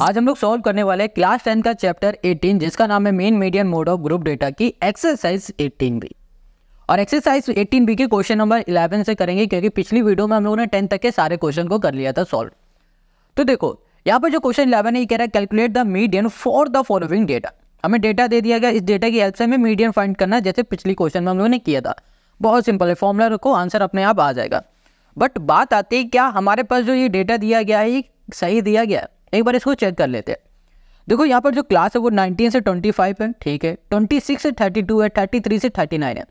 आज हम लोग सॉल्व करने वाले क्लास टेन का चैप्टर 18 जिसका नाम है mean medium mode of group data की एक्सरसाइज 18 बी और एक्सरसाइज 18 बी के क्वेश्चन नंबर 11 से करेंगे क्योंकि पिछली वीडियो में हम लोगों ने टेन तक के सारे क्वेश्चन को कर लिया था सॉल्व तो देखो यहाँ पर जो क्वेश्चन इलेवन है ये कह रहा है calculate the medium for the following data हमें डेटा दे दिया गया इस डेटा की हेल्प से हमें मीडियम फाइंड करना जैसे पिछली क्वेश्चन में हम लोगों ने किया था बहुत सिंपल है फॉर्मुला रखो आंसर अपने आप आ जाएगा बट बात आती है क्या हमारे पास जो ये डेटा दिया गया है ये सही दिया गया है एक बार इसको चेक कर लेते हैं देखो यहाँ पर जो क्लास है वो 19 से 25 है ठीक है 26 से 32 है 33 से 39 है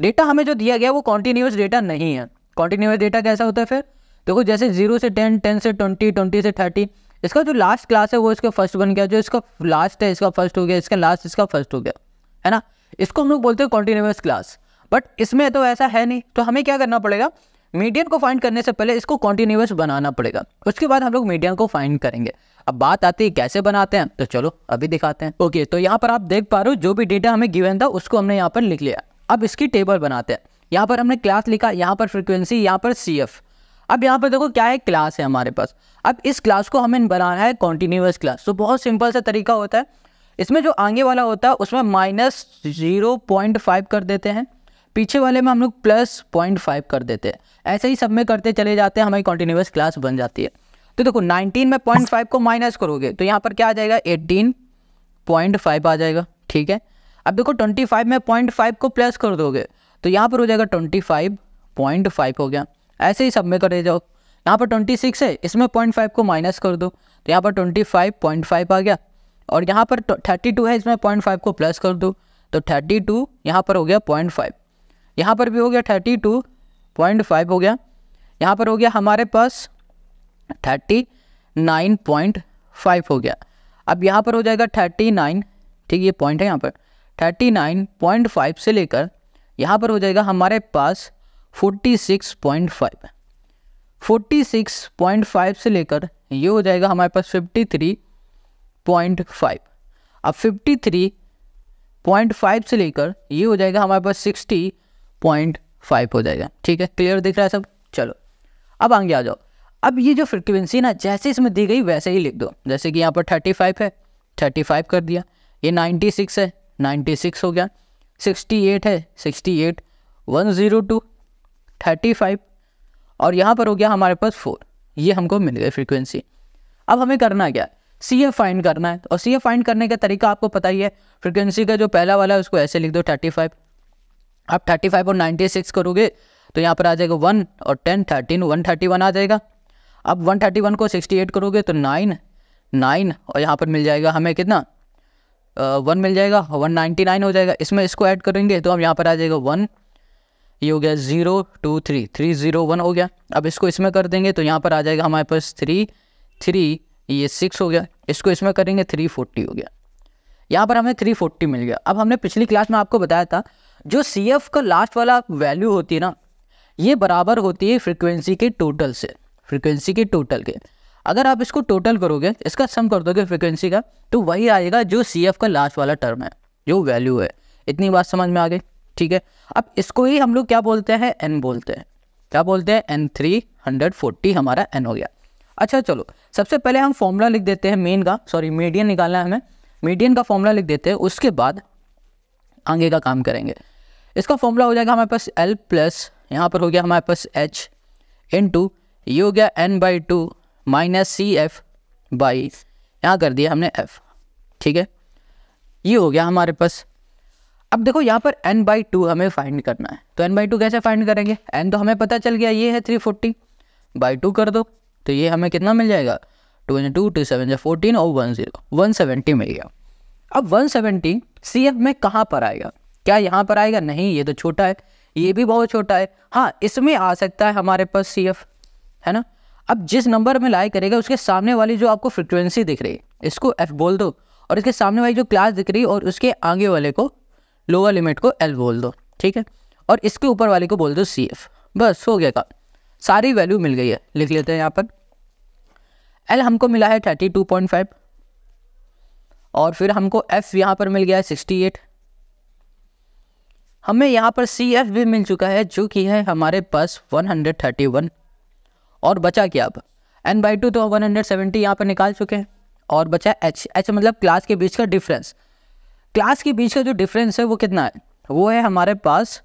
डेटा हमें जो दिया गया वो कॉन्टीन्यूस डेटा नहीं है कॉन्टीन्यूस डेटा कैसा होता है फिर देखो जैसे जीरो से टेन टेन से ट्वेंटी ट्वेंटी से थर्टी इसका जो लास्ट क्लास है वो इसका फर्स्ट बन गया जो इसका लास्ट है इसका फर्स्ट हो गया इसका लास्ट इसका फर्स्ट हो गया है ना इसको हम लोग बोलते हैं कॉन्टीन्यूस क्लास बट इसमें तो ऐसा है नहीं तो हमें क्या करना पड़ेगा मीडियन को फाइंड करने से पहले इसको कॉन्टिन्यूस बनाना पड़ेगा उसके बाद हम लोग मीडियन को फाइंड करेंगे अब बात आती है कैसे बनाते हैं तो चलो अभी दिखाते हैं ओके तो यहाँ पर आप देख पा रहे हो जो भी डेटा हमें गिवन था उसको हमने यहाँ पर लिख लिया अब इसकी टेबल बनाते हैं यहाँ पर हमने क्लास लिखा यहाँ पर फ्रिक्वेंसी यहाँ पर सी एफ अब यहाँ पर देखो क्या है क्लास है हमारे पास अब इस क्लास को हमें बनाना है कॉन्टिन्यूस क्लास तो बहुत सिंपल सा तरीका होता है इसमें जो आगे वाला होता है उसमें माइनस जीरो पॉइंट फाइव कर देते हैं पीछे वाले में हम लोग प्लस पॉइंट फाइव कर देते हैं ऐसे ही सब में करते चले जाते हैं हमारी कॉन्टिन्यूस क्लास बन जाती है तो देखो 19 में पॉइंट फाइव को माइनस करोगे तो यहाँ पर क्या आ जाएगा पॉइंट फाइव आ जाएगा ठीक है अब देखो 25 में पॉइंट फाइव को प्लस कर दोगे तो यहाँ पर हो जाएगा पॉइंट फाइव हो गया ऐसे ही सब में करे जाओ यहाँ पर 26 है इसमें पॉइंट फाइव को माइनस कर दो तो यहाँ पर ट्वेंटी पॉइंट फाइव आ गया और यहाँ पर टू है इसमें पॉइंट फाइव को प्लस कर दो तो थर्टी टू यहाँ पर हो गया पॉइंट फाइव यहाँ पर भी हो गया थर्टी टू पॉइंट फाइव हो गया यहाँ पर हो गया हमारे पास थर्टी नाइन पॉइंट फाइव हो गया अब यहाँ पर हो जाएगा थर्टी नाइन ठीक ये पॉइंट है यहाँ पर थर्टी नाइन पॉइंट फाइव से लेकर यहाँ पर हो जाएगा हमारे पास forty six point five forty six point five से लेकर ये हो जाएगा हमारे पास फिफ्टी थ्री पॉइंट फाइव अब फिफ्टी थ्री पॉइंट फाइव से लेकर ये हो जाएगा हमारे पास सिक्सटी पॉइंट फाइव हो जाएगा ठीक है क्लियर दिख रहा है सब चलो अब आगे आ जाओ अब ये जो फ्रिक्वेंसी ना जैसे इसमें दी गई वैसे ही लिख दो जैसे कि यहाँ पर थर्टी फाइव है थर्टी फाइव कर दिया ये नाइन्टी सिक्स है नाइन्टी सिक्स हो गया सिक्सटी एट है sixty eight one zero two thirty five और यहाँ पर हो गया हमारे पास फोर ये हमको मिल गई फ्रिक्वेंसी अब हमें करना क्या सी एफ फाइंड करना है और सी एफ फाइंड करने का तरीका आपको पता ही है फ्रिक्वेंसी का जो पहला वाला है उसको ऐसे लिख दो थर्टी फाइव आप थर्टी फाइव और नाइन्टी सिक्स करोगे तो यहाँ पर आ जाएगा वन और ten thirteen one thirty one आ जाएगा अब वन थर्टी वन को सिक्सटी एट करोगे तो नाइन नाइन और यहाँ पर मिल जाएगा हमें कितना वन मिल जाएगा वन नाइन्टी नाइन हो जाएगा इसमें इसको ऐड करेंगे तो हम यहाँ पर आ जाएगा वन ये हो गया zero two three three zero one हो गया अब इसको इसमें कर देंगे तो यहाँ पर आ जाएगा हमारे पास थ्री थ्री ये सिक्स हो गया इसको इसमें करेंगे थ्री फोर्टी हो गया यहाँ पर हमें थ्री फोर्टी मिल गया अब हमने पिछली क्लास में आपको बताया था जो सी एफ का लास्ट वाला वैल्यू होती है ना ये बराबर होती है फ्रिक्वेंसी के टोटल से फ्रिक्वेंसी के टोटल के अगर आप इसको टोटल करोगे इसका सम कर दोगे फ्रिक्वेंसी का तो वही आएगा जो सी एफ का लास्ट वाला टर्म है जो वैल्यू है इतनी बात समझ में आ गई ठीक है अब इसको ही हम लोग क्या बोलते हैं एन बोलते हैं क्या बोलते हैं एन थ्री हंड्रेड फोर्टी हमारा एन हो गया अच्छा चलो सबसे पहले हम फॉर्मूला लिख देते हैं मेन का सॉरी मीडियन निकालना है हमें मीडियन का फॉर्मूला लिख देते हैं उसके बाद आगे का काम करेंगे इसका फॉर्मूला हो जाएगा हमारे पास एल प्लस यहाँ पर हो गया हमारे पास एच इन टू ये हो गया N by two minus C F by यहाँ कर दिया हमने एफ ठीक है ये हो गया हमारे पास अब देखो यहाँ पर एन बाई टू हमें फाइंड करना है तो एन बाई टू कैसे फाइंड करेंगे एन तो हमें पता चल गया ये है थ्री फोर्टी बाई टू कर दो तो ये हमें कितना मिल जाएगा टू इंजन टू टू सेवन जो फोर्टीन और वन जीरो वन सेवेंटी मिल गया अब वन सेवेंटी सी एफ में कहाँ पर आएगा क्या यहाँ पर आएगा नहीं ये तो छोटा है ये भी बहुत छोटा है हाँ इसमें आ सकता है हमारे पास सी एफ है ना अब जिस नंबर में लाई करेगा उसके सामने वाली जो आपको फ्रिक्वेंसी दिख रही है इसको एफ बोल दो और इसके सामने वाली जो क्लास दिख रही है और उसके आगे वाले को लोअर लिमिट को एल बोल दो ठीक है और इसके ऊपर वाले को बोल दो सी एफ बस हो गया का सारी वैल्यू मिल गई है लिख लेते हैं यहाँ पर एल हमको मिला है थर्टी टू पॉइंट फाइव और फिर हमको एफ यहाँ पर मिल गया है सिक्सटी एट हमें यहाँ पर सी एफ भी मिल चुका है जो कि है हमारे पास 131 और बचा क्या अब एन बाई टू तो 170 हंड्रेड यहाँ पर निकाल चुके हैं और बचा एच एच मतलब क्लास के बीच का डिफरेंस क्लास के बीच का जो डिफरेंस है वो कितना है वो है हमारे पास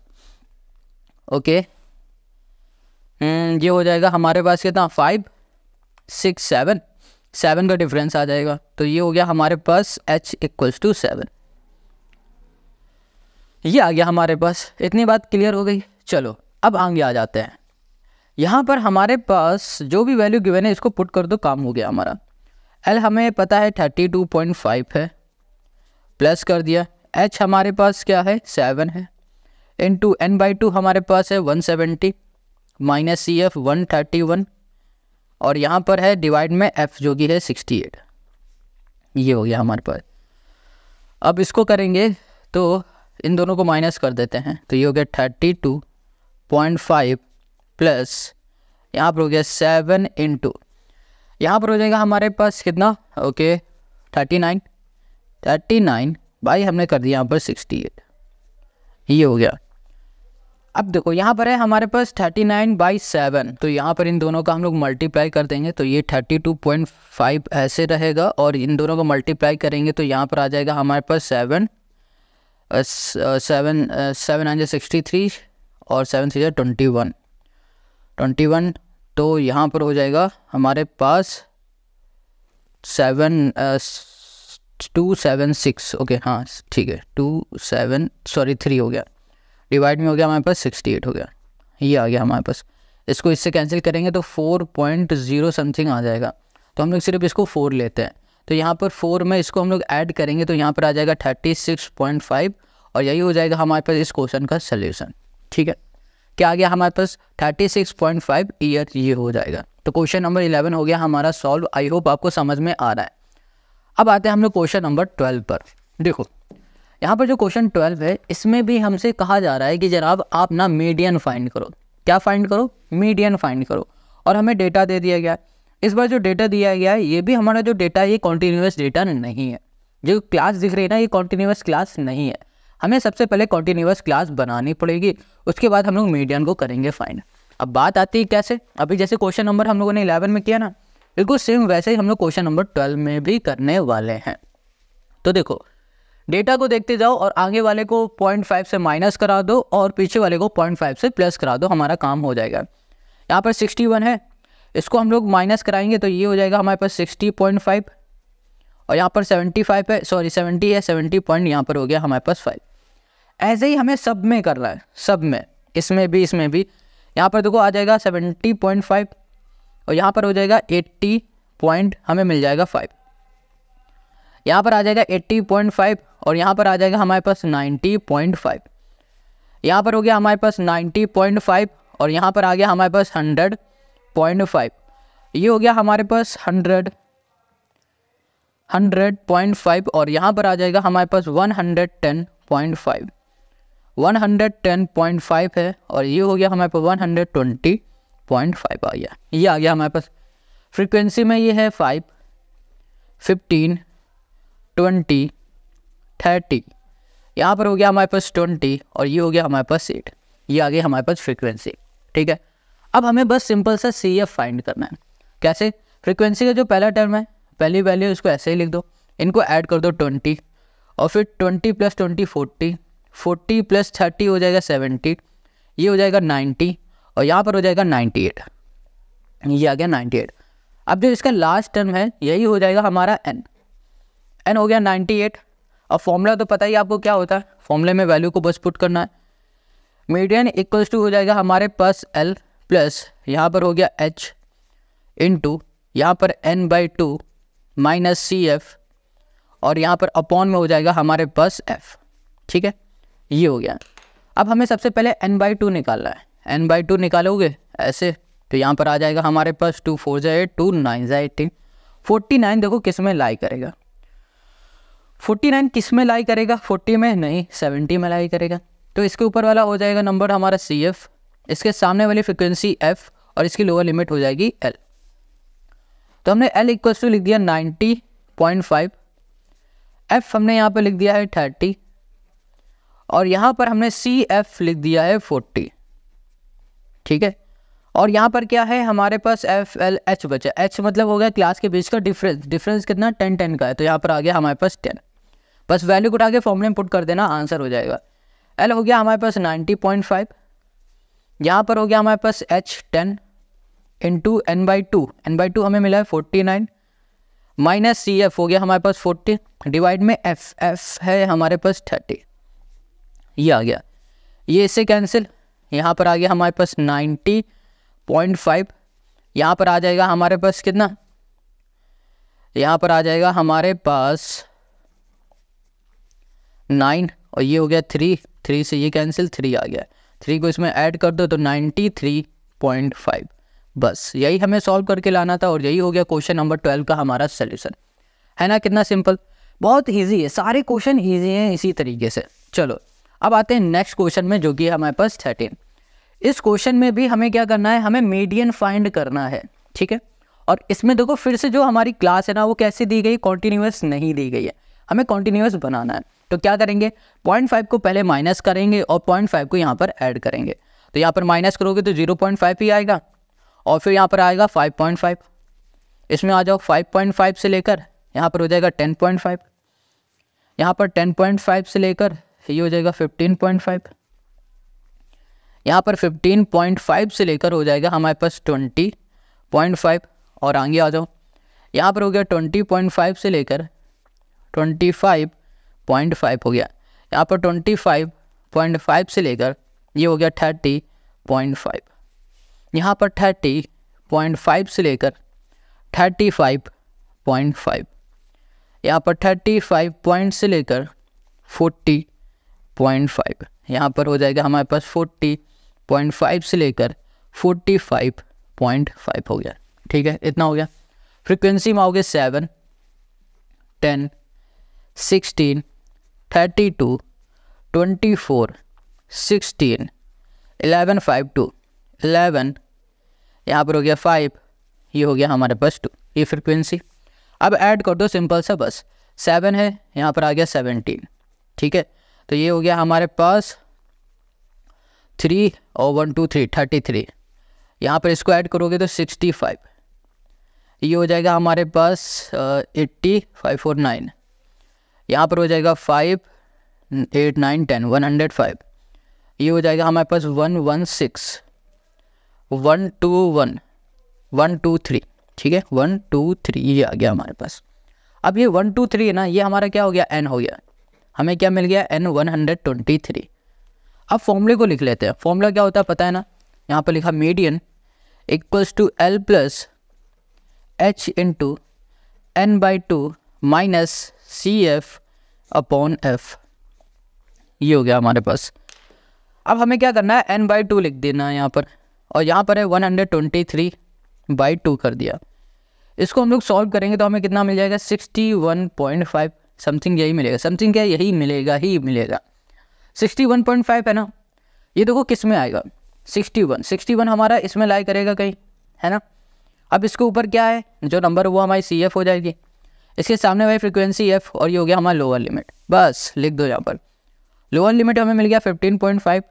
ओके हम्म, ये हो जाएगा हमारे पास कितना फाइव सिक्स सेवन सेवन का डिफरेंस आ जाएगा तो ये हो गया हमारे पास एच इक्वल्स टू सेवन ये आ गया हमारे पास इतनी बात क्लियर हो गई चलो अब आगे आ जाते हैं यहाँ पर हमारे पास जो भी वैल्यू गिवन है इसको पुट कर दो काम हो गया हमारा एल हमें पता है थर्टी टू पॉइंट फाइव है प्लस कर दिया एच हमारे पास क्या है सेवन है into N by two हमारे पास है one seventy minus C F one thirty one और यहाँ पर है डिवाइड में एफ जो कि है सिक्सटी एट ये हो गया हमारे पास अब इसको करेंगे तो इन दोनों को माइनस कर देते हैं तो ये हो गया thirty two point five plus यहाँ पर हो गया सेवन इन टू यहाँ पर हो जाएगा हमारे पास कितना okay thirty nine thirty nine भाई हमने कर दिया यहाँ पर सिक्सटी एट ये हो गया अब देखो यहाँ पर है हमारे पास थर्टी नाइन बाई सेवन तो यहाँ पर इन दोनों का हम लोग मल्टीप्लाई कर देंगे तो ये थर्टी टू पॉइंट फाइव ऐसे रहेगा और इन दोनों को मल्टीप्लाई करेंगे तो यहाँ पर आ जाएगा हमारे पास seven seven seven hundred sixty three और seven three twenty one twenty one तो यहाँ पर हो जाएगा हमारे पास seven two seven six okay हाँ ठीक है टू सेवन सॉरी थ्री हो गया डिवाइड में हो गया हमारे पास सिक्सटी एट हो गया ये आ गया हमारे पास इसको इससे कैंसिल करेंगे तो फोर पॉइंट ज़ीरो समथिंग आ जाएगा तो हम लोग सिर्फ इसको फोर लेते हैं तो यहाँ पर फोर में इसको हम लोग ऐड करेंगे तो यहाँ पर आ जाएगा थर्टी सिक्स पॉइंट फाइव और यही हो जाएगा हमारे पास इस क्वेश्चन का सोल्यूशन ठीक है क्या आ गया हमारे पास thirty six point five year ये हो जाएगा तो क्वेश्चन नंबर इलेवन हो गया हमारा सॉल्व आई होप आपको समझ में आ रहा है अब आते हैं हम लोग क्वेश्चन नंबर ट्वेल्व पर देखो यहाँ पर जो क्वेश्चन ट्वेल्व है इसमें भी हमसे कहा जा रहा है कि जनाब आप ना मीडियन फाइंड करो क्या फाइंड करो मीडियन फाइंड करो और हमें डेटा दे दिया गया है इस बार जो डेटा दिया गया है ये भी हमारा जो डेटा है ये कॉन्टीन्यूस डेटा नहीं है जो क्लास दिख रही है ना ये कॉन्टीन्यूस क्लास नहीं है हमें सबसे पहले कॉन्टीन्यूस क्लास बनानी पड़ेगी उसके बाद हम लोग मीडियन को करेंगे फाइंड अब बात आती है कैसे अभी जैसे क्वेश्चन नंबर हम लोगों ने इलेवन में किया ना बिल्कुल सेम वैसे ही हम लोग क्वेश्चन नंबर ट्वेल्व में भी करने वाले हैं तो देखो डेटा को देखते जाओ और आगे वाले को पॉइंट फाइव से माइनस करा दो और पीछे वाले को पॉइंट फाइव से प्लस करा दो हमारा काम हो जाएगा यहाँ पर सिक्सटी वन है इसको हम लोग माइनस कराएंगे तो ये हो जाएगा हमारे पास सिक्सटी पॉइंट फाइव और यहाँ पर सेवेंटी फाइव है सॉरी सेवेंटी है सेवेंटी पॉइंट यहाँ पर हो गया हमारे पास फाइव ऐसे ही हमें सब में करना है सब में इसमें भी इसमें भी यहाँ पर देखो आ जाएगा सेवेंटी पॉइंट फाइव और यहाँ पर हो जाएगा एट्टी पॉइंट हमें मिल जाएगा फाइव यहाँ पर आ जाएगा एट्टी पॉइंट फाइव और यहाँ पर आ जाएगा हमारे पास नाइन्टी पॉइंट फाइव यहाँ पर हो गया हमारे पास नाइन्टी पॉइंट फाइव और यहाँ पर आ गया हमारे पास हंड्रेड पॉइंट फाइव ये हो गया हमारे पास हंड्रेड हंड्रेड पॉइंट फाइव और यहाँ पर आ जाएगा हमारे पास one hundred ten point five one hundred ten point five है और ये हो गया हमारे पास one hundred twenty point five आ गया ये आ गया हमारे पास फ्रीक्वेंसी में ये है फाइव फिफ्टीन ट्वेंटी थर्टी यहाँ पर हो गया हमारे पास ट्वेंटी और ये हो गया हमारे पास एट ये आ गया हमारे पास फ्रिक्वेंसी ठीक है अब हमें बस सिंपल सा सी एफ फाइंड करना है कैसे फ्रिक्वेंसी का जो पहला टर्म है पहली वैल्यू इसको ऐसे ही लिख दो इनको ऐड कर दो ट्वेंटी और फिर twenty plus twenty forty forty plus thirty हो जाएगा सेवेंटी ये हो जाएगा नाइन्टी और यहाँ पर हो जाएगा नाइन्टी एट ये आ गया नाइन्टी एट अब जो इसका लास्ट टर्म है यही हो जाएगा हमारा एन एन हो गया नाइन्टी एट और फॉर्मूला तो पता ही आपको क्या होता है फॉर्मूले में वैल्यू को बस पुट करना है मीडियन इक्वल्स टू हो जाएगा हमारे पास एल प्लस यहाँ पर हो गया एच इंटू यहाँ पर N by two minus C F और यहाँ पर अपॉन में हो जाएगा हमारे पास एफ ठीक है ये हो गया अब हमें सबसे पहले एन बाई टू निकालना है एन बाई टू निकालोगे ऐसे तो यहाँ पर आ जाएगा हमारे पास टू फोर जो एट टू नाइन ज़ा एटीन फोर्टी नाइन देखो किस में लाई करेगा फोर्टी नाइन किस में लाई करेगा फोर्टी में नहीं सेवेंटी में लाई करेगा तो इसके ऊपर वाला हो जाएगा नंबर हमारा सी एफ इसके सामने वाली फ्रिक्वेंसी एफ और इसकी लोअर लिमिट हो जाएगी एल तो हमने एल इक्वल टू लिख दिया नाइन्टी पॉइंट फाइव एफ हमने यहाँ पर लिख दिया है थर्टी और यहाँ पर हमने सी एफ लिख दिया है फोर्टी ठीक है और यहाँ पर क्या है हमारे पास एफ एल एच बचा एच मतलब हो गया क्लास के बीच का डिफरेंस डिफरेंस कितना टेन टेन का है तो यहाँ पर आ गया हमारे पास टेन बस वैल्यू उठा के फॉर्मूले में पुट कर देना आंसर हो जाएगा एल हो गया हमारे पास नाइन्टी पॉइंट फाइव यहाँ पर हो गया हमारे पास H ten into N by two N by two हमें मिला है forty nine minus C F हो गया हमारे पास फोर्टी डिवाइड में एफ एफ है हमारे पास थर्टी ये आ गया ये इससे कैंसिल यहाँ पर आ गया हमारे पास नाइन्टी पॉइंट फाइव यहाँ पर आ जाएगा हमारे पास कितना यहाँ पर आ जाएगा हमारे पास नाइन और ये हो गया थ्री थ्री से ये कैंसिल थ्री आ गया थ्री को इसमें ऐड कर दो तो नाइन्टी थ्री पॉइंट फाइव बस यही हमें सॉल्व करके लाना था और यही हो गया क्वेश्चन नंबर ट्वेल्व का हमारा सोल्यूशन है ना कितना सिंपल बहुत ईजी है सारे क्वेश्चन ईजी हैं इसी तरीके से चलो अब आते हैं नेक्स्ट क्वेश्चन में जो कि हमारे पास थर्टीन इस क्वेश्चन में भी हमें क्या करना है हमें मीडियन फाइंड करना है ठीक है और इसमें देखो फिर से जो हमारी क्लास है ना वो कैसे दी गई कॉन्टीन्यूस नहीं दी गई है हमें कॉन्टीन्यूस बनाना है तो क्या करेंगे पॉइंट फाइव को पहले माइनस करेंगे और पॉइंट फाइव को यहाँ पर ऐड करेंगे तो यहाँ पर माइनस करोगे तो जीरो पॉइंट फाइव ही आएगा और फिर यहाँ पर आएगा फाइव पॉइंट फाइव इसमें आ जाओ फाइव पॉइंट फाइव से लेकर यहाँ पर हो जाएगा टेन पॉइंट फाइव यहाँ पर टेन पॉइंट फाइव से लेकर ये हो जाएगा फिफ्टीन पॉइंट फाइव यहाँ पर फिफ्टीन पॉइंट फाइव से लेकर हो जाएगा हमारे पास ट्वेंटी पॉइंट फाइव और आगे आ जाओ यहाँ पर हो गया ट्वेंटी पॉइंट फाइव से लेकर ट्वेंटी फाइव पॉइंट फाइव हो गया यहाँ पर ट्वेंटी फाइव पॉइंट फाइव से लेकर ये हो गया थर्टी पॉइंट फाइव यहाँ पर थर्टी पॉइंट फाइव से लेकर थर्टी फाइव पॉइंट फाइव यहाँ पर थर्टी फाइव पॉइंट से लेकर फोर्टी पॉइंट फाइव यहाँ पर हो जाएगा हमारे पास फोर्टी पॉइंट फाइव से लेकर फोर्टी फाइव पॉइंट फाइव हो गया ठीक है इतना हो गया फ्रिक्वेंसी में आओगे seven ten sixteen thirty two twenty four sixteen eleven five two eleven यहाँ पर हो गया फाइव ये हो गया हमारे पास टू ये फ्रिक्वेंसी अब ऐड कर दो सिंपल सा बस सेवन है यहाँ पर आ गया सेवनटीन ठीक है तो ये हो गया हमारे पास थ्री और one two three thirty three यहाँ पर इसको ऐड करोगे तो सिक्सटी फाइव ये हो जाएगा हमारे पास एट्टी फाइव फोर नाइन यहाँ पर हो जाएगा five eight nine ten one hundred five ये हो जाएगा हमारे पास one one six one two one one two three ठीक है वन टू थ्री ये आ गया हमारे पास अब ये वन टू थ्री है ना ये हमारा क्या हो गया एन हो गया हमें क्या मिल गया N one hundred twenty three अब फॉर्मूले को लिख लेते हैं फॉर्मूला क्या होता है पता है ना यहाँ पर लिखा median equals to L plus H into N by two minus C F upon F ये हो गया हमारे पास अब हमें क्या करना है एन बाई टू लिख देना है यहाँ पर और यहाँ पर है one hundred twenty three by two कर दिया इसको हम लोग सॉल्व करेंगे तो हमें कितना मिल जाएगा sixty one point five something यही मिलेगा समथिंग क्या यही मिलेगा ही मिलेगा सिक्सटी वन पॉइंट फाइव है ना ये देखो किस में आएगा सिक्सटी वन सिक्सटी वन हमारा इसमें लाई करेगा कहीं है ना अब इसके ऊपर क्या है जो नंबर हुआ हमारी सी एफ हो जाएगी इसके सामने वाली फ्रिक्वेंसी एफ और ये हो गया हमारा लोअर लिमिट बस लिख दो यहाँ पर लोअर लिमिट हमें मिल गया फिफ्टीन पॉइंट फाइव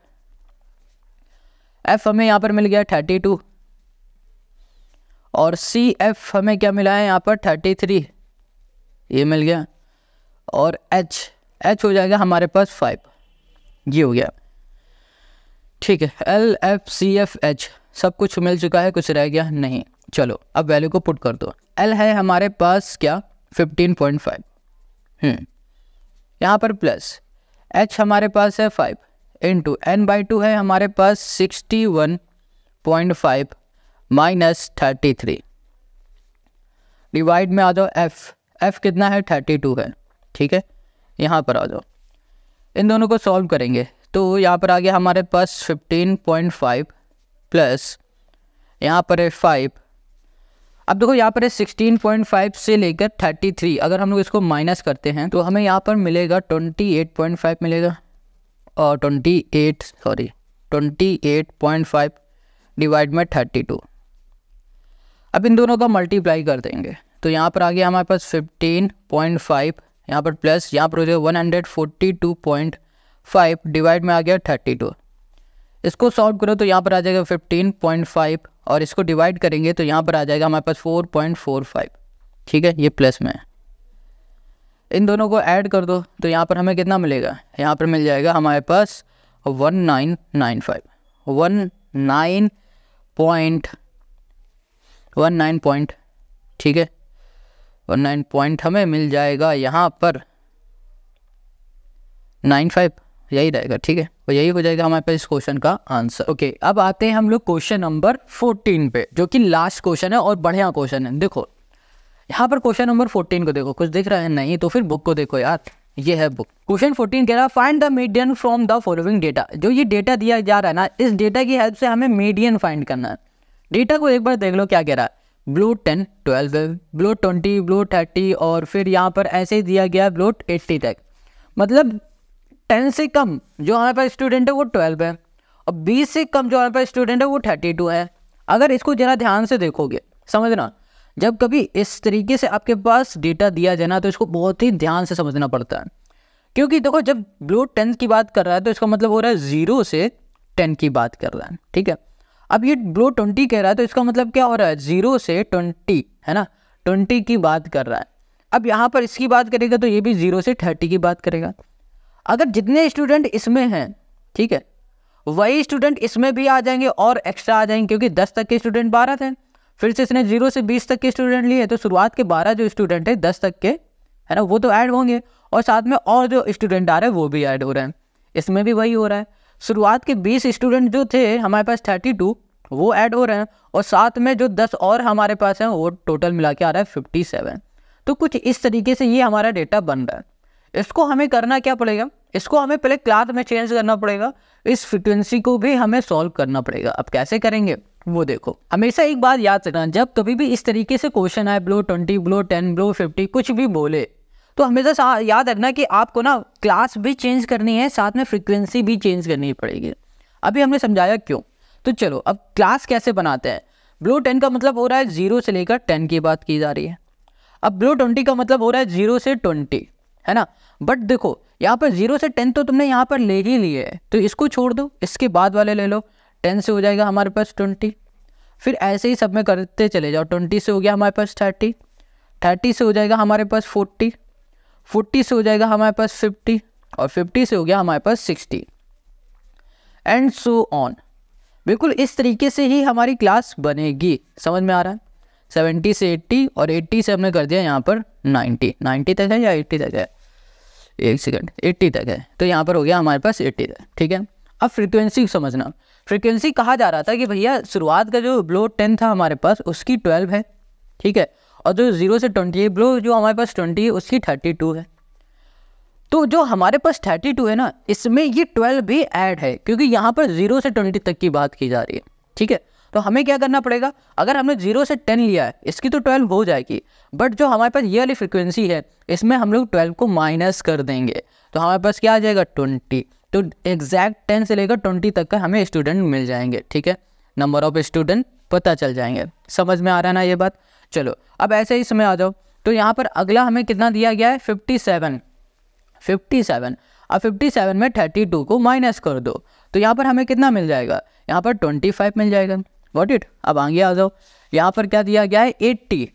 एफ हमें यहाँ पर मिल गया थर्टी टू और सी एफ हमें क्या मिला है यहाँ पर थर्टी थ्री ये मिल गया और एच एच हो जाएगा हमारे पास फाइव ये हो गया ठीक है L F C F H सब कुछ मिल चुका है कुछ रह गया नहीं चलो अब वैल्यू को पुट कर दो एल है हमारे पास क्या फिफ्टीन पॉइंट फाइव यहाँ पर प्लस एच हमारे पास है five into N by two है हमारे पास sixty one point five minus thirty three divide में आ जाओ एफ एफ कितना है थर्टी टू है ठीक है यहाँ पर आ जाओ इन दोनों को सॉल्व करेंगे तो यहाँ पर आ गया हमारे पास फिफ्टीन पॉइंट फाइव प्लस यहाँ पर है फाइव अब देखो यहाँ पर सिक्सटीन पॉइंट फाइव से लेकर थर्टी थ्री अगर हम लोग इसको माइनस करते हैं तो हमें यहाँ पर मिलेगा ट्वेंटी एट पॉइंट फाइव मिलेगा और twenty eight sorry twenty eight point five divide में थर्टी टू अब इन दोनों का मल्टीप्लाई कर देंगे तो यहाँ पर आ गया हमारे पास फिफ्टीन पॉइंट फाइव यहाँ पर प्लस यहाँ पर हो जाएगा one hundred forty two point five divide में आ गया थर्टी टू इसको सॉल्व करो तो यहाँ पर आ जाएगा 15.5 और इसको डिवाइड करेंगे तो यहाँ पर आ जाएगा हमारे पास 4.45 ठीक है ये प्लस में है इन दोनों को ऐड कर दो तो यहाँ पर हमें कितना मिलेगा यहाँ पर मिल जाएगा हमारे पास 1995 19.19 पॉइंट वन नाइन पॉइंट ठीक है वन नाइन पॉइंट हमें मिल जाएगा यहाँ पर नाइन फाइव यही रहेगा ठीक है और तो यही हो जाएगा हमारे पास इस क्वेश्चन का आंसर ओके अब आते हैं हम लोग क्वेश्चन नंबर फोर्टीन पे जो कि लास्ट क्वेश्चन है और बढ़िया क्वेश्चन है देखो यहाँ पर क्वेश्चन नंबर फोर्टीन को देखो कुछ दिख रहा है नहीं तो फिर बुक को देखो यार ये है बुक क्वेश्चन फोर्टीन कह रहा है find the median from the following data जो ये डेटा दिया जा रहा है ना इस डेटा की हेल्प से हमें मीडियन फाइंड करना है डेटा को एक बार देख लो क्या कह रहा है below ten twelve below twenty below thirty और फिर यहाँ पर ऐसे ही दिया गया ब्लू एट्टी तक मतलब टेन से कम जो हमारे पास स्टूडेंट है वो ट्वेल्व है और बीस से कम जो हमारे पास स्टूडेंट है वो थर्टी टू है अगर इसको जरा ध्यान से देखोगे समझना जब कभी इस तरीके से आपके पास डेटा दिया जाए ना तो इसको बहुत ही ध्यान से समझना पड़ता है क्योंकि देखो जब ब्लू टेंथ की बात कर रहा है तो इसका मतलब हो रहा है ज़ीरो से टेन की बात कर रहा है ठीक है अब ये ब्लू ट्वेंटी कह रहा है तो इसका मतलब क्या हो रहा है ज़ीरो से ट्वेंटी है ना ट्वेंटी की बात कर रहा है अब यहाँ पर इसकी बात करेगा तो ये भी ज़ीरो से थर्टी की बात करेगा अगर जितने स्टूडेंट इसमें हैं ठीक है वही स्टूडेंट इसमें भी आ जाएंगे और एक्स्ट्रा आ जाएंगे क्योंकि दस तक के स्टूडेंट बारह थे फिर से इसने जीरो से बीस तक के स्टूडेंट लिए तो शुरुआत के बारह जो स्टूडेंट है दस तक के है ना वो तो ऐड होंगे और साथ में और जो स्टूडेंट आ रहे हैं वो भी ऐड हो रहे हैं इसमें भी वही हो रहा है शुरुआत के बीस स्टूडेंट जो थे हमारे पास थर्टी टू वो ऐड हो रहे हैं और साथ में जो दस और हमारे पास हैं वो टोटल मिला के आ रहा है फिफ्टी सेवन तो कुछ इस तरीके से ये हमारा डेटा बन रहा है इसको हमें करना क्या पड़ेगा इसको हमें पहले क्लाथ में चेंज करना पड़ेगा इस फ्रिक्वेंसी को भी हमें सॉल्व करना पड़ेगा अब कैसे करेंगे वो देखो हमेशा एक बात याद रखना जब कभी भी इस तरीके से क्वेश्चन आए below twenty below ten below fifty कुछ भी बोले तो हमेशा याद रखना कि आपको ना क्लास भी चेंज करनी है साथ में फ्रिक्वेंसी भी चेंज करनी पड़ेगी अभी हमने समझाया क्यों तो चलो अब क्लास कैसे बनाते हैं ब्लो टेन का मतलब हो रहा है जीरो से लेकर टेन की बात की जा रही है अब ब्लो ट्वेंटी का मतलब हो रहा है जीरो से ट्वेंटी है ना बट देखो यहाँ पर जीरो से टेन तो तुमने यहाँ पर ले ही लिए है तो इसको छोड़ दो इसके बाद वाले ले लो टेन से हो जाएगा हमारे पास ट्वेंटी फिर ऐसे ही सब में करते चले जाओ ट्वेंटी से हो गया हमारे पास थर्टी थर्टी से हो जाएगा हमारे पास फोर्टी फोर्टी से हो जाएगा हमारे पास फिफ्टी और फिफ्टी से हो गया हमारे पास सिक्सटी एंड सो ऑन बिल्कुल इस तरीके से ही हमारी क्लास बनेगी समझ में आ रहा है सेवेंटी से एट्टी और एट्टी से हमने कर दिया यहाँ पर नाइन्टी नाइन्टी तक है या एट्टी तक है एक सेकेंड एट्टी तक है तो यहाँ पर हो गया हमारे पास एट्टी तक ठीक है अब फ्रीक्वेंसी समझना फ्रीक्वेंसी कहा जा रहा था कि भैया शुरुआत का जो ब्लो टेन था हमारे पास उसकी ट्वेल्व है ठीक है और जो जीरो से ट्वेंटी है ब्लो जो हमारे पास ट्वेंटी है उसकी थर्टी टू है तो जो हमारे पास थर्टी टू है ना इसमें ये ट्वेल्व भी ऐड है क्योंकि यहाँ पर जीरो से ट्वेंटी तक की बात की जा रही है ठीक है तो हमें क्या करना पड़ेगा अगर हमने जीरो से टेन लिया है इसकी तो ट्वेल्व हो जाएगी बट जो हमारे पास ये वाली फ्रिक्वेंसी है इसमें हम लोग ट्वेल्व को माइनस कर देंगे तो हमारे पास क्या आ जाएगा ट्वेंटी तो एग्जैक्ट टेन से लेकर ट्वेंटी तक का हमें स्टूडेंट मिल जाएंगे ठीक है नंबर ऑफ स्टूडेंट पता चल जाएंगे समझ में आ रहा है ना ये बात चलो अब ऐसे ही समय आ जाओ तो यहाँ पर अगला हमें कितना दिया गया है फिफ्टी सेवन फिफ्टी सेवन अब फिफ्टी सेवन में थर्टी टू को माइनस कर दो तो यहाँ पर हमें कितना मिल जाएगा यहाँ पर ट्वेंटी फाइव मिल जाएगा वॉट इट अब आगे आ जाओ यहाँ पर क्या दिया गया है एट्टी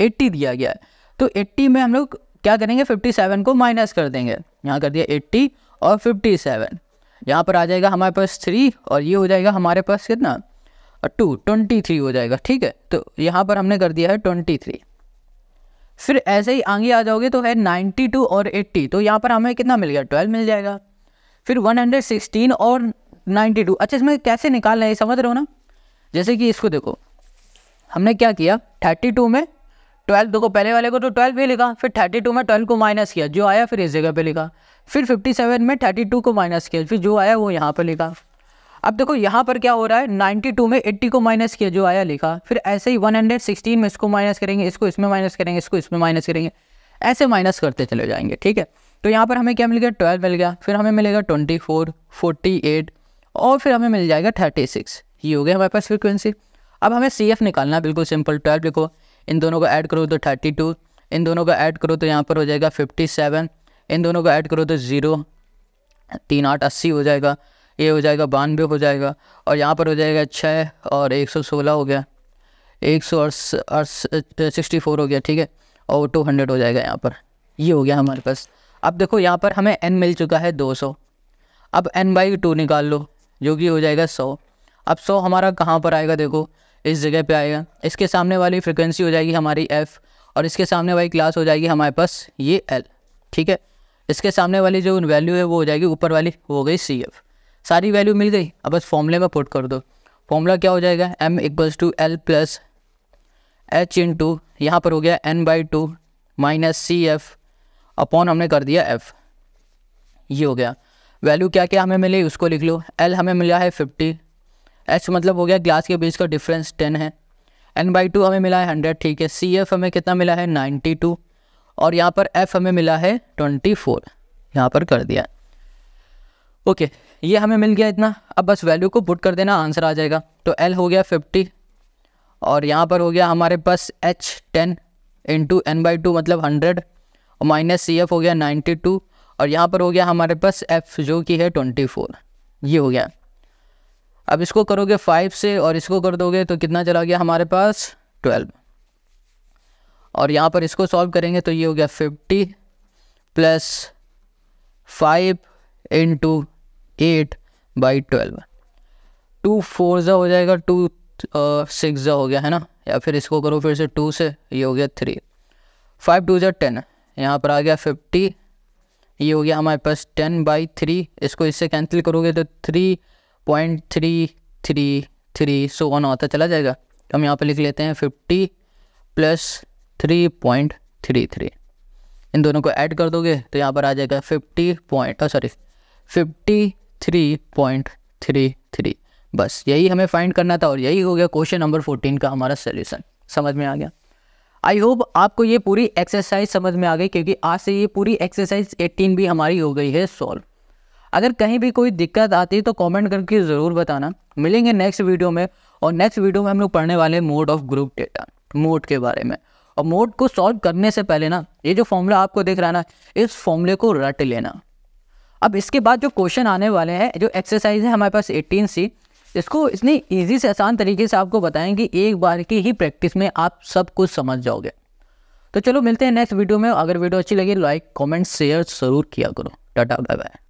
एट्टी दिया गया है तो एट्टी में हम लोग क्या करेंगे फिफ्टी सेवन को माइनस कर देंगे यहाँ कर दिया एट्टी और फिफ्टी सेवन यहाँ पर आ जाएगा हमारे पास थ्री और ये हो जाएगा हमारे पास कितना टू ट्वेंटी थ्री हो जाएगा ठीक है तो यहाँ पर हमने कर दिया है ट्वेंटी थ्री फिर ऐसे ही आगे आ जाओगे तो है नाइन्टी टू और एट्टी तो यहाँ पर हमें कितना मिल गया ट्वेल्व मिल जाएगा फिर वन हंड्रेड सिक्सटीन और नाइन्टी टू अच्छा इसमें कैसे निकालना है समझ रहे हो ना जैसे कि इसको देखो हमने क्या किया थर्टी टू में ट्वेल्व देखो पहले वाले को तो ट्वेल्व ही लिखा फिर थर्टी टू में ट्वेल्व को माइनस किया जो आया फिर इस जगह पे लिखा फिर फिफ्टी सेवन में थर्टी टू को माइनस किया फिर जो आया वो यहाँ पर लिखा अब देखो यहाँ पर क्या हो रहा है नाइन्टी टू में एट्टी को माइनस किया जो आया लिखा फिर ऐसे ही वन हंड्रेड सिक्सटीन में इसको माइनस करेंगे इसको इसमें माइनस करेंगे इसको इसमें माइनस करेंगे ऐसे माइनस करते चले जाएंगे ठीक है तो यहाँ पर हमें क्या मिल गया ट्वेल्व मिल गया फिर हमें मिलेगा ट्वेंटी फोर फोर्टी एट और फिर हमें मिल जाएगा थर्टी सिक्स ये हो गया हमारे पास फ्रिक्वेंसी अब हमें सी एफ निकालना बिल्कुल सिंपल ट्वेल्व लिखो इन दोनों को ऐड करो तो थर्टी टू इन दोनों को ऐड करो तो यहाँ पर हो जाएगा फिफ्टी सेवन इन दोनों को ऐड करो तो ज़ीरो तीन आठ अस्सी हो जाएगा ये हो जाएगा बानवे हो जाएगा और यहाँ पर हो जाएगा छः और एक सौ सोलह हो गया एक सौ सिक्सटी फोर हो गया ठीक है और टू हंड्रेड हो जाएगा यहाँ पर ये हो गया हमारे पास अब देखो यहाँ पर हमें एन मिल चुका है दो सौ अब एन बाई टू निकाल लो जो कि हो जाएगा सौ अब सो हमारा कहाँ पर आएगा देखो इस जगह पे आएगा इसके सामने वाली फ्रिक्वेंसी हो जाएगी हमारी एफ़ और इसके सामने वाली क्लास हो जाएगी हमारे पास ये एल ठीक है इसके सामने वाली जो वैल्यू है वो हो जाएगी ऊपर वाली वो हो गई सी एफ सारी वैल्यू मिल गई अब बस फॉर्मूले में पुट कर दो फॉर्मूला क्या हो जाएगा M equals to L plus H into यहाँ पर हो गया N by two minus C F upon हमने कर दिया एफ ये हो गया वैल्यू क्या क्या हमें मिली उसको लिख लो एल हमें मिला है फिफ्टी एच मतलब हो गया ग्लास के बीच का डिफरेंस टेन है एन बाई टू हमें मिला है हंड्रेड ठीक है सी एफ हमें कितना मिला है नाइन्टी टू और यहाँ पर एफ हमें मिला है ट्वेंटी फोर यहाँ पर कर दिया ओके ये हमें मिल गया इतना अब बस वैल्यू को बुट कर देना आंसर आ जाएगा तो एल हो गया फिफ्टी और यहाँ पर हो गया हमारे पास H ten into N by two मतलब हंड्रेड और माइनस सी एफ हो गया नाइन्टी टू और यहाँ पर हो गया हमारे पास एफ जो कि है ट्वेंटी फोर ये हो गया अब इसको करोगे फाइव से और इसको कर दोगे तो कितना चला गया हमारे पास ट्वेल्व और यहाँ पर इसको सॉल्व करेंगे तो ये हो गया fifty plus five into eight by twelve two four ज़ा हो जाएगा टू सिक्स ज़ा हो गया है ना या फिर इसको करो फिर से टू से ये हो गया थ्री फाइव टू ज़ा टेन यहाँ पर आ गया फिफ्टी ये हो गया हमारे पास टेन बाई थ्री इसको इससे कैंसिल करोगे तो three point three three three so on आता चला जाएगा तो हम यहाँ पे लिख लेते हैं fifty plus three point three three इन दोनों को ऐड कर दोगे तो यहाँ पर आ जाएगा fifty point sorry fifty three point three three बस यही हमें फाइंड करना था और यही हो गया क्वेश्चन नंबर फोर्टीन का हमारा सोल्यूशन समझ में आ गया आई होप आपको ये पूरी एक्सरसाइज समझ में आ गई क्योंकि आज से ये पूरी एक्सरसाइज 18 भी हमारी हो गई है सॉल्व अगर कहीं भी कोई दिक्कत आती है तो कमेंट करके ज़रूर बताना मिलेंगे नेक्स्ट वीडियो में और नेक्स्ट वीडियो में हम लोग पढ़ने वाले mode of group data mode के बारे में और मोड को सॉल्व करने से पहले ना ये जो फॉर्मूला आपको देख रहा है ना इस फॉर्मूले को रट लेना अब इसके बाद जो क्वेश्चन आने वाले हैं जो एक्सरसाइज है हमारे पास एटीन सी इसको इतनी ईजी से आसान तरीके से आपको बताएँ कि एक बार की ही प्रैक्टिस में आप सब कुछ समझ जाओगे तो चलो मिलते हैं नेक्स्ट वीडियो में अगर वीडियो अच्छी लगी लाइक कॉमेंट शेयर ज़रूर किया करो टाटा बाय बाय